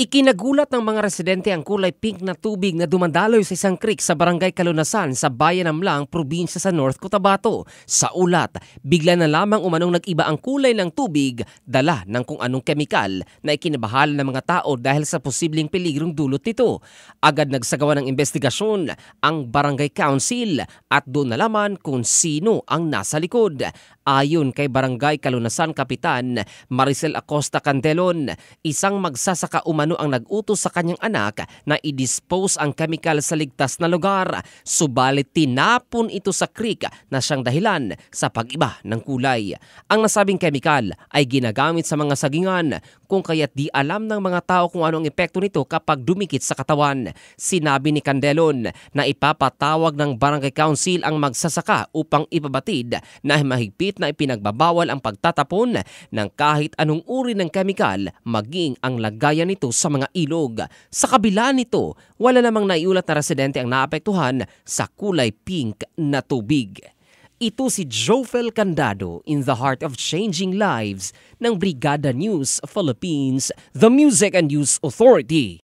Ikinagulat ng mga residente ang kulay pink na tubig na dumadaloy sa isang creek sa barangay Kalunasan sa Bayan Amlang, probinsya sa North Cotabato. Sa ulat, bigla na lamang umanong nag-iba ang kulay ng tubig dala ng kung anong kemikal na ikinabahala ng mga tao dahil sa posibleng peligrong dulot nito. Agad nagsagawa ng investigasyon ang barangay council at doon nalaman kung sino ang nasa likod. Ayon kay Barangay Kalunasan Kapitan Maricel Acosta Candelon, isang magsasaka umano ang nagutos sa kanyang anak na i-dispose ang kemikal sa ligtas na lugar, subalit tinapon ito sa creek na siyang dahilan sa pag-iba ng kulay. Ang nasabing kemikal ay ginagamit sa mga sagingan kung kaya't di alam ng mga tao kung ano ang epekto nito kapag dumikit sa katawan. Sinabi ni Candelon na ipapatawag ng barangay council ang magsasaka upang ipabatid na mahigpit na ipinagbabawal ang pagtatapon ng kahit anong uri ng kemikal maging ang lagayan nito sa mga ilog. Sa kabila nito, wala namang naiulat na residente ang naapektuhan sa kulay pink na tubig. Ito si Jofel Candado in the heart of changing lives ng Brigada News Philippines, the Music and News Authority.